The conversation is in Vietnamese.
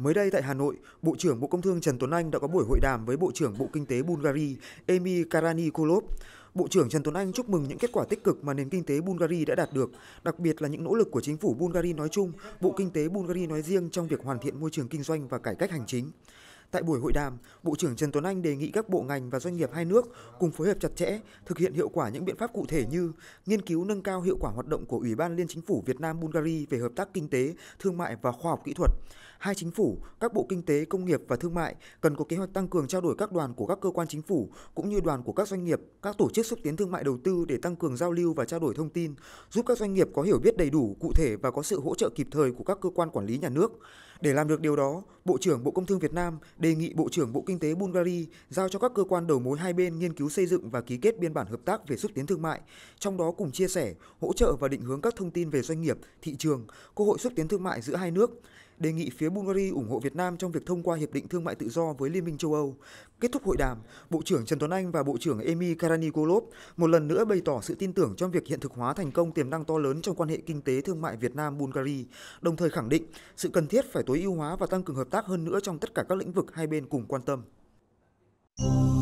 Mới đây tại Hà Nội, Bộ trưởng Bộ Công Thương Trần Tuấn Anh đã có buổi hội đàm với Bộ trưởng Bộ Kinh tế Bulgaria Emi Karani Kolov. Bộ trưởng Trần Tuấn Anh chúc mừng những kết quả tích cực mà nền kinh tế Bulgaria đã đạt được, đặc biệt là những nỗ lực của chính phủ Bulgaria nói chung, Bộ Kinh tế Bulgaria nói riêng trong việc hoàn thiện môi trường kinh doanh và cải cách hành chính. Tại buổi hội đàm, Bộ trưởng Trần Tuấn Anh đề nghị các bộ ngành và doanh nghiệp hai nước cùng phối hợp chặt chẽ, thực hiện hiệu quả những biện pháp cụ thể như nghiên cứu nâng cao hiệu quả hoạt động của Ủy ban Liên chính phủ Việt Nam Bulgaria về hợp tác kinh tế, thương mại và khoa học kỹ thuật. Hai chính phủ, các bộ kinh tế, công nghiệp và thương mại cần có kế hoạch tăng cường trao đổi các đoàn của các cơ quan chính phủ cũng như đoàn của các doanh nghiệp, các tổ chức xúc tiến thương mại đầu tư để tăng cường giao lưu và trao đổi thông tin, giúp các doanh nghiệp có hiểu biết đầy đủ, cụ thể và có sự hỗ trợ kịp thời của các cơ quan quản lý nhà nước. Để làm được điều đó, Bộ trưởng Bộ Công Thương Việt Nam đề nghị Bộ trưởng Bộ Kinh tế Bulgaria giao cho các cơ quan đầu mối hai bên nghiên cứu xây dựng và ký kết biên bản hợp tác về xúc tiến thương mại, trong đó cùng chia sẻ, hỗ trợ và định hướng các thông tin về doanh nghiệp, thị trường, cơ hội xúc tiến thương mại giữa hai nước đề nghị phía Bulgaria ủng hộ Việt Nam trong việc thông qua Hiệp định Thương mại Tự do với Liên minh châu Âu. Kết thúc hội đàm, Bộ trưởng Trần Tuấn Anh và Bộ trưởng Emi Karanikolov một lần nữa bày tỏ sự tin tưởng trong việc hiện thực hóa thành công tiềm năng to lớn trong quan hệ kinh tế thương mại Việt Nam Bulgaria, đồng thời khẳng định sự cần thiết phải tối ưu hóa và tăng cường hợp tác hơn nữa trong tất cả các lĩnh vực hai bên cùng quan tâm.